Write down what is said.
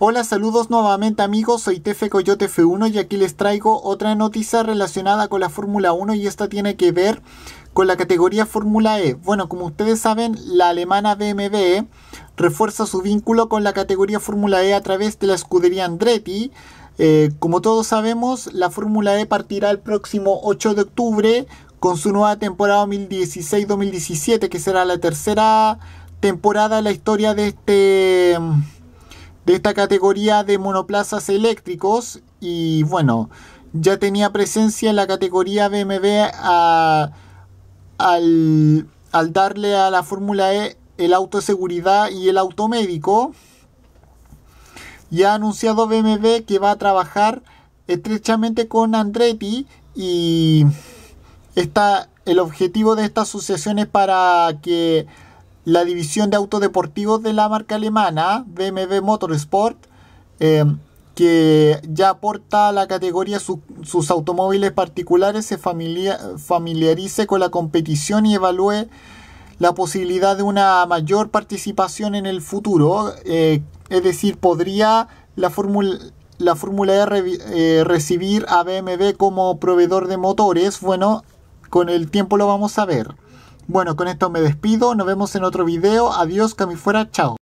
Hola, saludos nuevamente amigos, soy Tefe Coyote F1 y aquí les traigo otra noticia relacionada con la Fórmula 1 y esta tiene que ver con la categoría Fórmula E. Bueno, como ustedes saben, la alemana BMW refuerza su vínculo con la categoría Fórmula E a través de la escudería Andretti. Eh, como todos sabemos, la Fórmula E partirá el próximo 8 de octubre con su nueva temporada 2016-2017, que será la tercera temporada en la historia de este de esta categoría de monoplazas eléctricos y bueno, ya tenía presencia en la categoría BMW al, darle a la Fórmula E el auto seguridad y el automédico. Y ha anunciado BMW que va a trabajar estrechamente con Andretti y está, el objetivo de esta asociación es para que la división de autodeportivos de la marca alemana BMW Motorsport, eh, que ya aporta a la categoría sus automóviles particulares, se familiarice con la competición y evalúe la posibilidad de una mayor participación en el futuro. Eh, es decir, podría la Fórmula la Fórmula E eh, recibir a BMW como proveedor de motores. Bueno, con el tiempo lo vamos a ver. Bueno, con esto me despido. Nos vemos en otro video. Adiós, fuera, Chao.